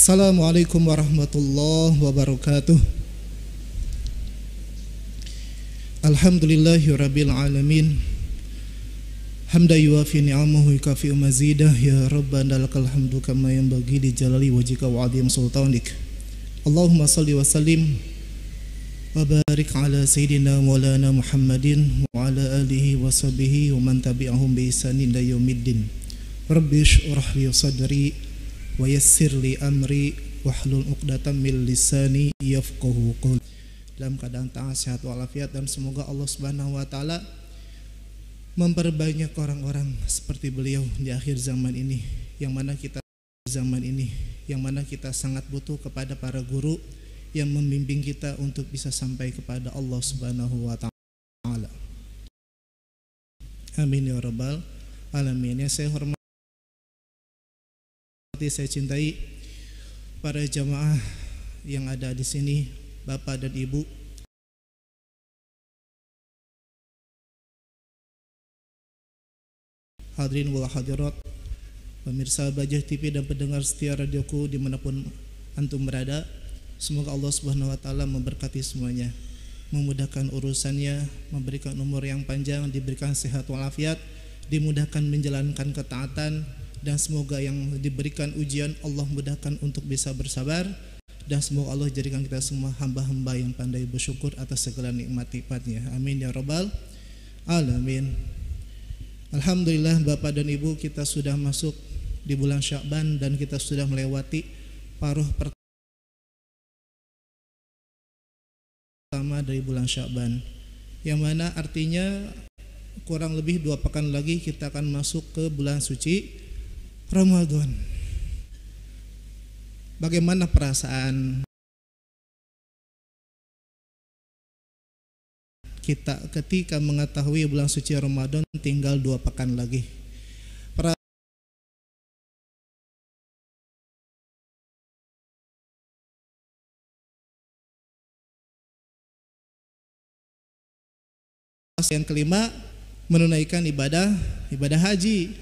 Assalamualaikum warahmatullahi wabarakatuh Alhamdulillahi rabbil alamin Hamda yuafi ni'amahu kafi mazidah Ya Rabbana lakal hamdu kama yang bagi di jalali wajika wa adhim sultanik Allahumma salli wa sallim Wa barik ala sayyidina maulana Muhammadin Wa ala alihi wa sahbihi wa man tabi'ahum bi isanin da yaumiddin Rabbi syrah li sadri Wayassir li amri wahlul uqdatam min lisani yafqahu qul. Dalam keadaan tangan sehat walafiat dan semoga Allah Subhanahu wa taala memperbanyak orang-orang seperti beliau di akhir zaman ini yang mana kita zaman ini yang mana kita sangat butuh kepada para guru yang membimbing kita untuk bisa sampai kepada Allah Subhanahu wa taala. Amin ya rabbal alamin. Ya saya hormat seperti saya cintai para jamaah yang ada di sini, Bapak dan Ibu. Hadirin wal hadirat, pemirsa Bajah TV dan pendengar setia radioku dimanapun antum berada, semoga Allah Subhanahu wa taala memberkati semuanya, memudahkan urusannya, memberikan umur yang panjang, diberikan sehat walafiat, dimudahkan menjalankan ketaatan, dan semoga yang diberikan ujian Allah mudahkan untuk bisa bersabar dan semoga Allah jadikan kita semua hamba-hamba yang pandai bersyukur atas segala nikmat-nikmatnya. Amin ya Robbal alamin. Alhamdulillah Bapak dan Ibu kita sudah masuk di bulan Syakban dan kita sudah melewati paruh pertama dari bulan Syakban. Yang mana artinya kurang lebih dua pekan lagi kita akan masuk ke bulan suci Ramadan. Bagaimana perasaan kita ketika mengetahui bulan suci Ramadan tinggal dua pekan lagi? Yang kelima, menunaikan ibadah ibadah haji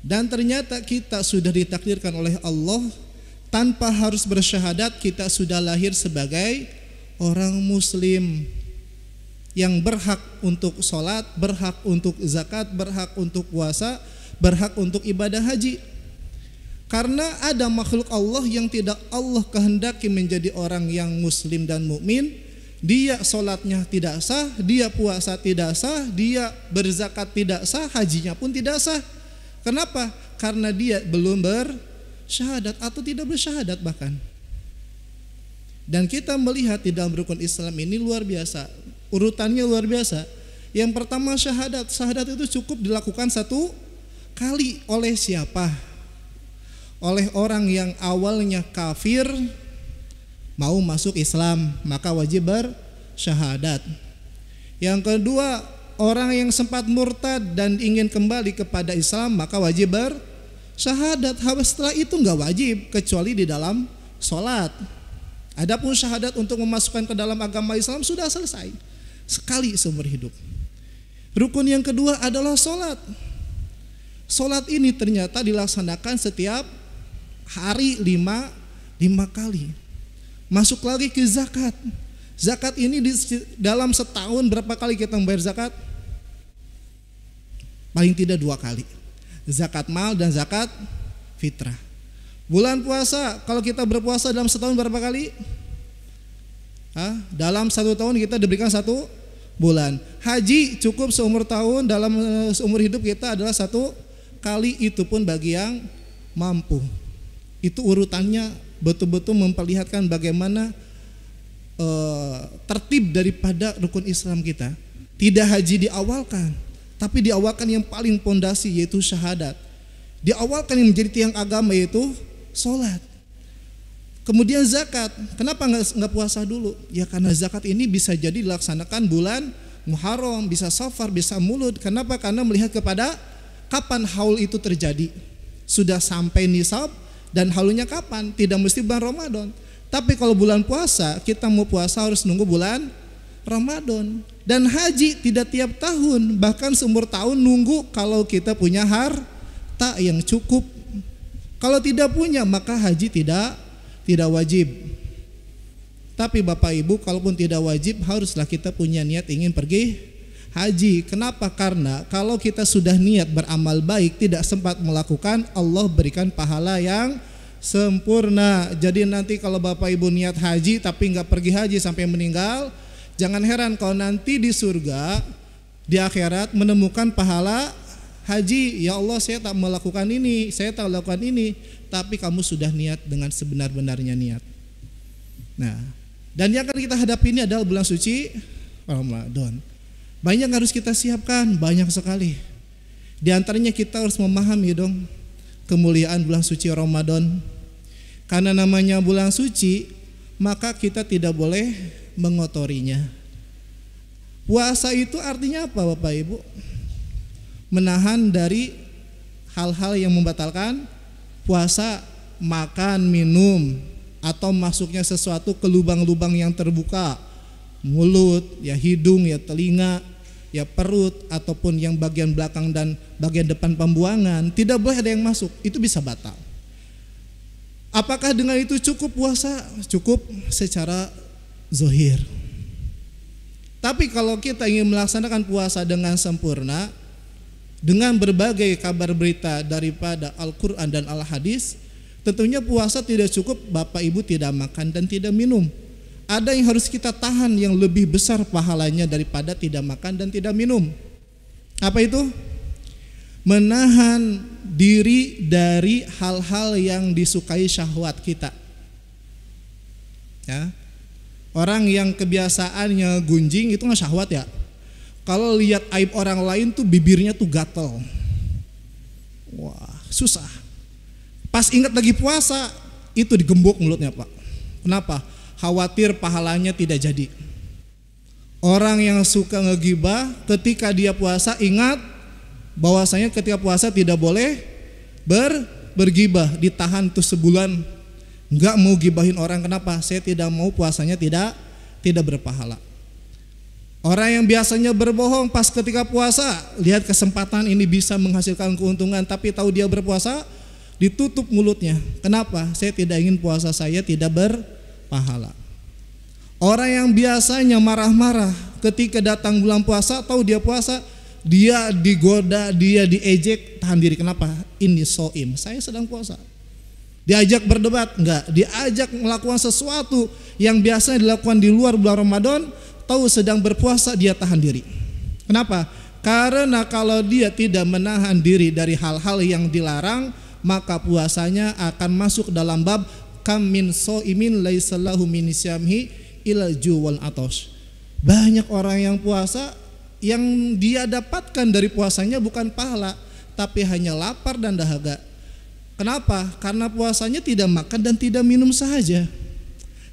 dan ternyata kita sudah ditakdirkan oleh Allah tanpa harus bersyahadat kita sudah lahir sebagai orang muslim yang berhak untuk sholat, berhak untuk zakat, berhak untuk puasa, berhak untuk ibadah haji. Karena ada makhluk Allah yang tidak Allah kehendaki menjadi orang yang muslim dan mukmin, dia sholatnya tidak sah, dia puasa tidak sah, dia berzakat tidak sah, hajinya pun tidak sah. Kenapa? Karena dia belum bersyahadat atau tidak bersyahadat bahkan. Dan kita melihat di dalam rukun Islam ini luar biasa, urutannya luar biasa. Yang pertama syahadat, syahadat itu cukup dilakukan satu kali oleh siapa? Oleh orang yang awalnya kafir mau masuk Islam, maka wajib bersyahadat. Yang kedua, orang yang sempat murtad dan ingin kembali kepada Islam maka wajib bersyahadat. Setelah itu nggak wajib kecuali di dalam sholat. Adapun syahadat untuk memasukkan ke dalam agama Islam sudah selesai sekali seumur hidup. Rukun yang kedua adalah sholat. Sholat ini ternyata dilaksanakan setiap hari lima, lima kali. Masuk lagi ke zakat. Zakat ini di dalam setahun berapa kali kita membayar zakat? paling tidak dua kali zakat mal dan zakat fitrah bulan puasa kalau kita berpuasa dalam setahun berapa kali Hah? dalam satu tahun kita diberikan satu bulan haji cukup seumur tahun dalam eh, seumur hidup kita adalah satu kali itu pun bagi yang mampu itu urutannya betul-betul memperlihatkan bagaimana e, tertib daripada rukun Islam kita tidak haji diawalkan tapi diawalkan yang paling pondasi yaitu syahadat. Diawalkan yang menjadi tiang agama yaitu sholat. Kemudian zakat. Kenapa nggak nggak puasa dulu? Ya karena zakat ini bisa jadi dilaksanakan bulan Muharram, bisa Safar, bisa mulut. Kenapa? Karena melihat kepada kapan haul itu terjadi. Sudah sampai nisab dan halunya kapan? Tidak mesti bulan Ramadan. Tapi kalau bulan puasa, kita mau puasa harus nunggu bulan Ramadan. Dan haji tidak tiap tahun, bahkan seumur tahun nunggu kalau kita punya harta yang cukup. Kalau tidak punya maka haji tidak tidak wajib. Tapi Bapak Ibu, kalaupun tidak wajib haruslah kita punya niat ingin pergi haji. Kenapa? Karena kalau kita sudah niat beramal baik tidak sempat melakukan, Allah berikan pahala yang sempurna. Jadi nanti kalau Bapak Ibu niat haji tapi nggak pergi haji sampai meninggal, Jangan heran kalau nanti di surga, di akhirat menemukan pahala haji. Ya Allah, saya tak melakukan ini, saya tak melakukan ini, tapi kamu sudah niat dengan sebenar-benarnya niat. Nah, dan yang akan kita hadapi ini adalah bulan suci Ramadan. Banyak yang harus kita siapkan, banyak sekali. Di antaranya kita harus memahami dong kemuliaan bulan suci Ramadan. Karena namanya bulan suci, maka kita tidak boleh mengotorinya. Puasa itu artinya apa Bapak Ibu? Menahan dari hal-hal yang membatalkan puasa, makan, minum, atau masuknya sesuatu ke lubang-lubang yang terbuka, mulut, ya hidung, ya telinga, ya perut ataupun yang bagian belakang dan bagian depan pembuangan, tidak boleh ada yang masuk, itu bisa batal. Apakah dengan itu cukup puasa? Cukup secara Zohir. Tapi kalau kita ingin melaksanakan puasa dengan sempurna, dengan berbagai kabar berita daripada Al-Quran dan Al-Hadis, tentunya puasa tidak cukup Bapak Ibu tidak makan dan tidak minum. Ada yang harus kita tahan yang lebih besar pahalanya daripada tidak makan dan tidak minum. Apa itu? Menahan diri dari hal-hal yang disukai syahwat kita. Ya, Orang yang kebiasaannya gunjing itu nggak syahwat ya. Kalau lihat aib orang lain tuh bibirnya tuh gatel. Wah, susah. Pas ingat lagi puasa, itu digembok mulutnya, Pak. Kenapa? Khawatir pahalanya tidak jadi. Orang yang suka ngegibah ketika dia puasa ingat bahwasanya ketika puasa tidak boleh ber bergibah, ditahan tuh sebulan nggak mau gibahin orang kenapa? Saya tidak mau puasanya tidak tidak berpahala. Orang yang biasanya berbohong pas ketika puasa, lihat kesempatan ini bisa menghasilkan keuntungan, tapi tahu dia berpuasa, ditutup mulutnya. Kenapa? Saya tidak ingin puasa saya tidak berpahala. Orang yang biasanya marah-marah ketika datang bulan puasa, tahu dia puasa, dia digoda, dia diejek, tahan diri. Kenapa? Ini soim, saya sedang puasa. Diajak berdebat? Enggak. Diajak melakukan sesuatu yang biasanya dilakukan di luar bulan Ramadan, tahu sedang berpuasa dia tahan diri. Kenapa? Karena kalau dia tidak menahan diri dari hal-hal yang dilarang, maka puasanya akan masuk dalam bab kam min soimin laisallahu min syamhi ilal juwal atos. Banyak orang yang puasa yang dia dapatkan dari puasanya bukan pahala, tapi hanya lapar dan dahaga Kenapa? Karena puasanya tidak makan dan tidak minum saja.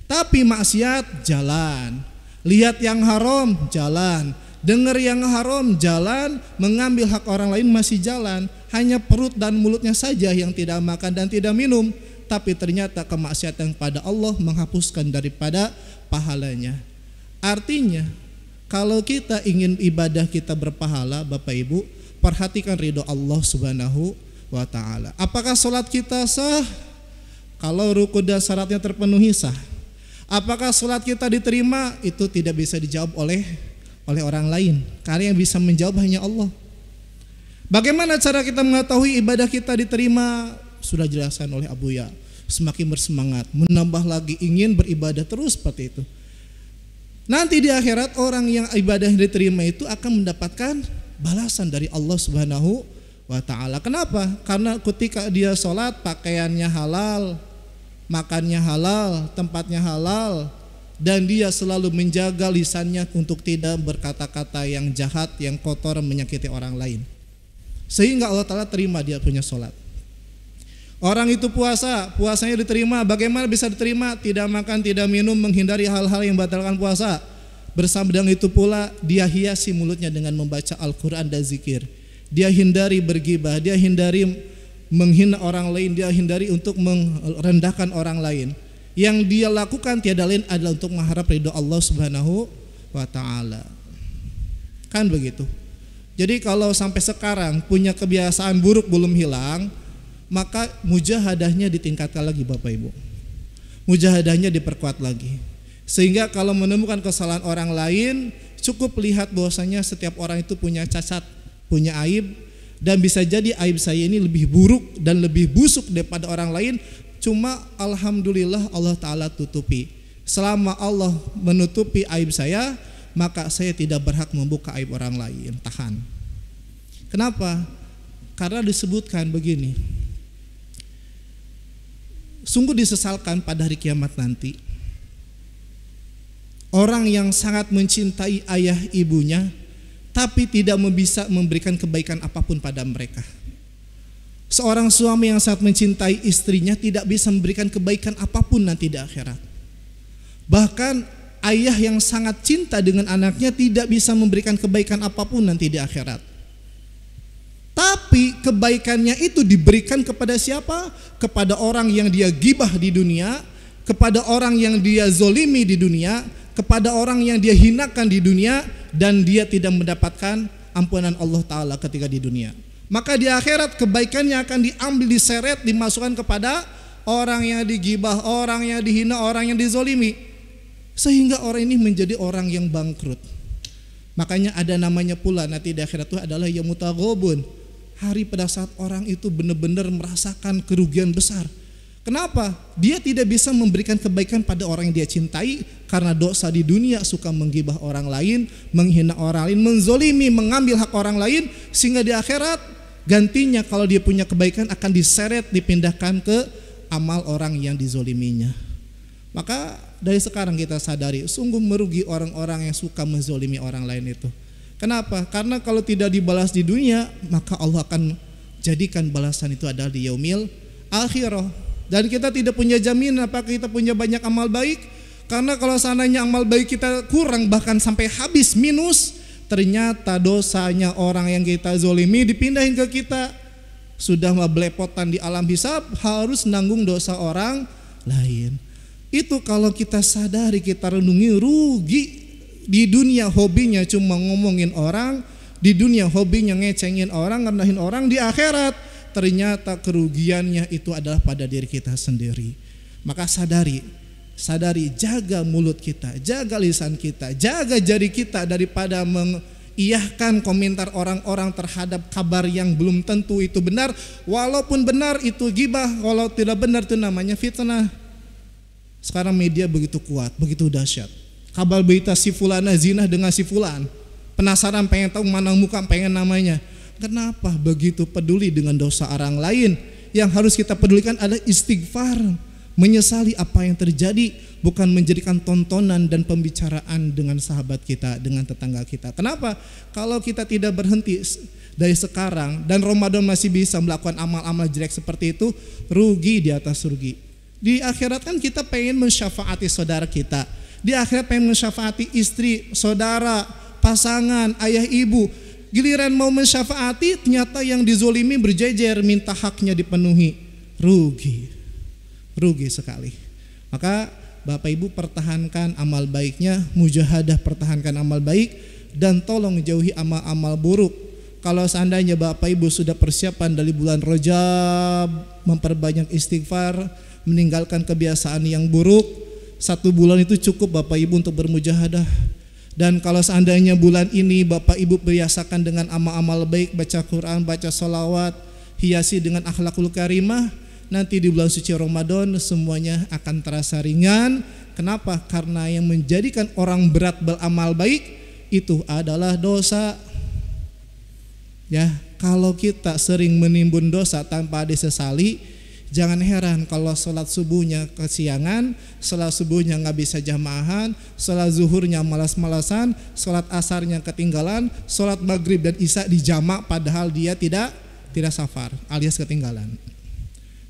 Tapi maksiat jalan, lihat yang haram jalan, dengar yang haram jalan, mengambil hak orang lain masih jalan. Hanya perut dan mulutnya saja yang tidak makan dan tidak minum, tapi ternyata kemaksiatan pada Allah menghapuskan daripada pahalanya. Artinya, kalau kita ingin ibadah kita berpahala, Bapak Ibu, perhatikan ridho Allah Subhanahu wa taala. Apakah sholat kita sah? Kalau rukun dan syaratnya terpenuhi sah. Apakah sholat kita diterima? Itu tidak bisa dijawab oleh oleh orang lain. Karena yang bisa menjawab hanya Allah. Bagaimana cara kita mengetahui ibadah kita diterima? Sudah jelaskan oleh Abu Ya. Semakin bersemangat, menambah lagi ingin beribadah terus seperti itu. Nanti di akhirat orang yang ibadah diterima itu akan mendapatkan balasan dari Allah Subhanahu wa taala. Kenapa? Karena ketika dia sholat pakaiannya halal, makannya halal, tempatnya halal, dan dia selalu menjaga lisannya untuk tidak berkata-kata yang jahat, yang kotor, menyakiti orang lain. Sehingga Allah Ta'ala terima dia punya sholat. Orang itu puasa, puasanya diterima. Bagaimana bisa diterima? Tidak makan, tidak minum, menghindari hal-hal yang batalkan puasa. Bersama dengan itu pula, dia hiasi mulutnya dengan membaca Al-Quran dan zikir. Dia hindari bergibah, dia hindari menghina orang lain, dia hindari untuk merendahkan orang lain. Yang dia lakukan tiada lain adalah untuk mengharap ridho Allah Subhanahu wa taala. Kan begitu. Jadi kalau sampai sekarang punya kebiasaan buruk belum hilang, maka mujahadahnya ditingkatkan lagi Bapak Ibu. Mujahadahnya diperkuat lagi. Sehingga kalau menemukan kesalahan orang lain, cukup lihat bahwasanya setiap orang itu punya cacat punya aib dan bisa jadi aib saya ini lebih buruk dan lebih busuk daripada orang lain cuma alhamdulillah Allah taala tutupi selama Allah menutupi aib saya maka saya tidak berhak membuka aib orang lain tahan kenapa karena disebutkan begini sungguh disesalkan pada hari kiamat nanti orang yang sangat mencintai ayah ibunya tapi tidak bisa memberikan kebaikan apapun pada mereka. Seorang suami yang sangat mencintai istrinya tidak bisa memberikan kebaikan apapun nanti di akhirat. Bahkan ayah yang sangat cinta dengan anaknya tidak bisa memberikan kebaikan apapun nanti di akhirat. Tapi kebaikannya itu diberikan kepada siapa? Kepada orang yang dia gibah di dunia, kepada orang yang dia zolimi di dunia, kepada orang yang dia hinakan di dunia, dan dia tidak mendapatkan ampunan Allah Ta'ala ketika di dunia. Maka di akhirat kebaikannya akan diambil, diseret, dimasukkan kepada orang yang digibah, orang yang dihina, orang yang dizolimi. Sehingga orang ini menjadi orang yang bangkrut. Makanya ada namanya pula nanti di akhirat itu adalah yamutagobun. Hari pada saat orang itu benar-benar merasakan kerugian besar Kenapa? Dia tidak bisa memberikan kebaikan pada orang yang dia cintai karena dosa di dunia suka menggibah orang lain, menghina orang lain, menzolimi, mengambil hak orang lain sehingga di akhirat gantinya kalau dia punya kebaikan akan diseret dipindahkan ke amal orang yang dizoliminya. Maka dari sekarang kita sadari sungguh merugi orang-orang yang suka menzolimi orang lain itu. Kenapa? Karena kalau tidak dibalas di dunia maka Allah akan jadikan balasan itu adalah di yaumil akhirah dan kita tidak punya jaminan apakah kita punya banyak amal baik. Karena kalau sananya amal baik kita kurang bahkan sampai habis minus, ternyata dosanya orang yang kita zolimi dipindahin ke kita. Sudah belepotan di alam hisab harus nanggung dosa orang lain. Itu kalau kita sadari kita renungi rugi di dunia hobinya cuma ngomongin orang, di dunia hobinya ngecengin orang, ngerendahin orang, di akhirat ternyata kerugiannya itu adalah pada diri kita sendiri. Maka sadari, sadari jaga mulut kita, jaga lisan kita, jaga jari kita daripada mengiyahkan komentar orang-orang terhadap kabar yang belum tentu itu benar, walaupun benar itu gibah, kalau tidak benar itu namanya fitnah. Sekarang media begitu kuat, begitu dahsyat. Kabar berita si fulana eh, zina dengan si fulan. Penasaran pengen tahu mana muka, pengen namanya Kenapa begitu peduli dengan dosa orang lain? Yang harus kita pedulikan adalah istighfar, menyesali apa yang terjadi, bukan menjadikan tontonan dan pembicaraan dengan sahabat kita, dengan tetangga kita. Kenapa? Kalau kita tidak berhenti dari sekarang dan Ramadan masih bisa melakukan amal-amal jelek seperti itu, rugi di atas rugi. Di akhirat kan kita pengen mensyafaati saudara kita. Di akhirat pengen mensyafaati istri, saudara, pasangan, ayah, ibu Giliran mau mensyafaati, ternyata yang dizolimi berjejer minta haknya dipenuhi. Rugi, rugi sekali. Maka Bapak Ibu pertahankan amal baiknya, mujahadah pertahankan amal baik, dan tolong jauhi amal-amal buruk. Kalau seandainya Bapak Ibu sudah persiapan dari bulan Rojab, memperbanyak istighfar, meninggalkan kebiasaan yang buruk, satu bulan itu cukup Bapak Ibu untuk bermujahadah dan kalau seandainya bulan ini Bapak Ibu biasakan dengan amal-amal baik, baca Quran, baca solawat, hiasi dengan akhlakul karimah, nanti di bulan suci Ramadan semuanya akan terasa ringan. Kenapa? Karena yang menjadikan orang berat beramal baik itu adalah dosa. Ya, kalau kita sering menimbun dosa tanpa disesali, Jangan heran kalau sholat subuhnya kesiangan, sholat subuhnya nggak bisa jamaahan, sholat zuhurnya malas-malasan, sholat asarnya ketinggalan, sholat maghrib dan isya dijamak padahal dia tidak tidak safar alias ketinggalan.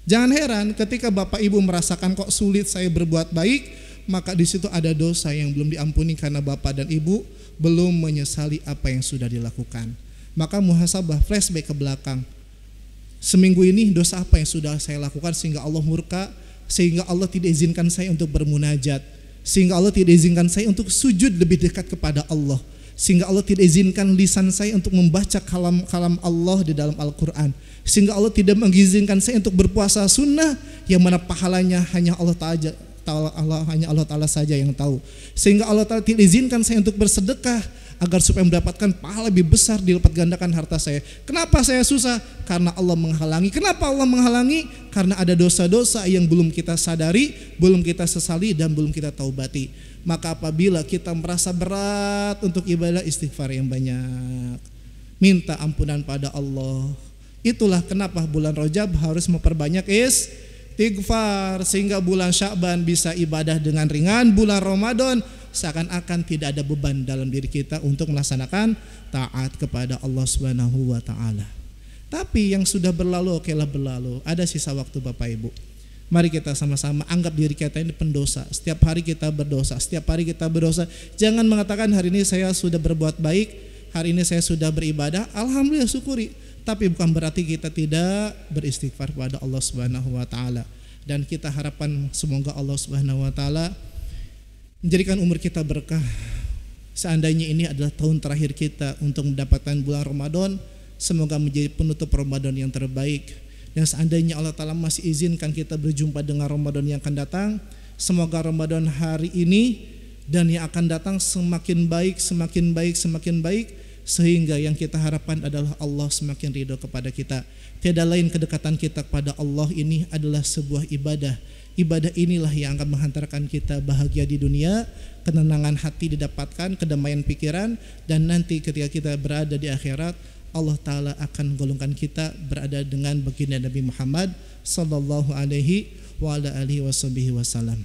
Jangan heran ketika bapak ibu merasakan kok sulit saya berbuat baik, maka di situ ada dosa yang belum diampuni karena bapak dan ibu belum menyesali apa yang sudah dilakukan. Maka muhasabah flashback ke belakang Seminggu ini dosa apa yang sudah saya lakukan sehingga Allah murka, sehingga Allah tidak izinkan saya untuk bermunajat, sehingga Allah tidak izinkan saya untuk sujud lebih dekat kepada Allah, sehingga Allah tidak izinkan lisan saya untuk membaca kalam-kalam Allah di dalam Al-Quran, sehingga Allah tidak mengizinkan saya untuk berpuasa sunnah yang mana pahalanya hanya Allah Ta'ala hanya Allah saja yang tahu. Sehingga Allah tidak izinkan saya untuk bersedekah agar supaya mendapatkan pahala lebih besar dilipat gandakan harta saya. Kenapa saya susah? Karena Allah menghalangi. Kenapa Allah menghalangi? Karena ada dosa-dosa yang belum kita sadari, belum kita sesali dan belum kita taubati. Maka apabila kita merasa berat untuk ibadah istighfar yang banyak, minta ampunan pada Allah. Itulah kenapa bulan Rajab harus memperbanyak istighfar sehingga bulan Sya'ban bisa ibadah dengan ringan, bulan Ramadan seakan-akan tidak ada beban dalam diri kita untuk melaksanakan taat kepada Allah Subhanahu wa taala. Tapi yang sudah berlalu okelah berlalu. Ada sisa waktu Bapak Ibu. Mari kita sama-sama anggap diri kita ini pendosa. Setiap hari kita berdosa, setiap hari kita berdosa. Jangan mengatakan hari ini saya sudah berbuat baik, hari ini saya sudah beribadah, alhamdulillah syukuri. Tapi bukan berarti kita tidak beristighfar kepada Allah Subhanahu wa taala. Dan kita harapkan semoga Allah Subhanahu wa taala Menjadikan umur kita berkah. Seandainya ini adalah tahun terakhir kita untuk mendapatkan bulan Ramadan, semoga menjadi penutup Ramadan yang terbaik. Dan seandainya Allah Ta'ala masih izinkan kita berjumpa dengan Ramadan yang akan datang, semoga Ramadan hari ini dan yang akan datang semakin baik, semakin baik, semakin baik, sehingga yang kita harapkan adalah Allah semakin ridho kepada kita. Tiada lain kedekatan kita kepada Allah ini adalah sebuah ibadah ibadah inilah yang akan menghantarkan kita bahagia di dunia, ketenangan hati didapatkan, kedamaian pikiran dan nanti ketika kita berada di akhirat Allah taala akan golongkan kita berada dengan baginda Nabi Muhammad sallallahu alaihi wa ala alihi wasallam.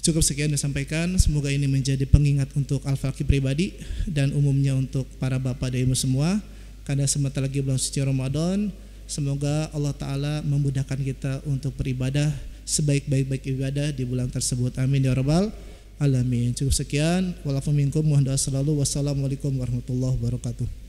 Cukup sekian yang disampaikan. Semoga ini menjadi pengingat untuk Al-Faqih pribadi dan umumnya untuk para bapak dan ibu semua. Karena semata lagi bulan suci Ramadan, Semoga Allah Ta'ala memudahkan kita untuk beribadah sebaik-baik-baik ibadah di bulan tersebut. Amin ya Rabbal Alamin. Cukup sekian. Walafu minkum. Wassalamualaikum warahmatullahi wabarakatuh.